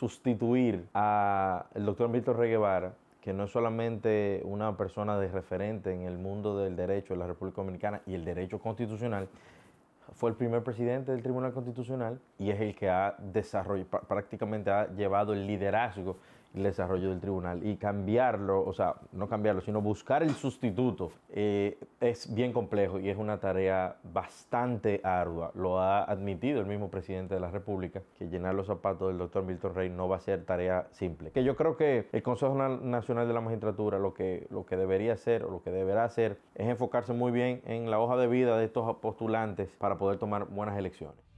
sustituir el doctor Víctor Reguevara, que no es solamente una persona de referente en el mundo del derecho de la República Dominicana y el derecho constitucional, fue el primer presidente del Tribunal Constitucional y es el que ha desarrollado, prácticamente ha llevado el liderazgo el desarrollo del tribunal y cambiarlo, o sea, no cambiarlo, sino buscar el sustituto, eh, es bien complejo y es una tarea bastante ardua. Lo ha admitido el mismo presidente de la República, que llenar los zapatos del doctor Milton Rey no va a ser tarea simple. Que yo creo que el Consejo Nacional de la Magistratura lo que, lo que debería hacer o lo que deberá hacer es enfocarse muy bien en la hoja de vida de estos postulantes para poder tomar buenas elecciones.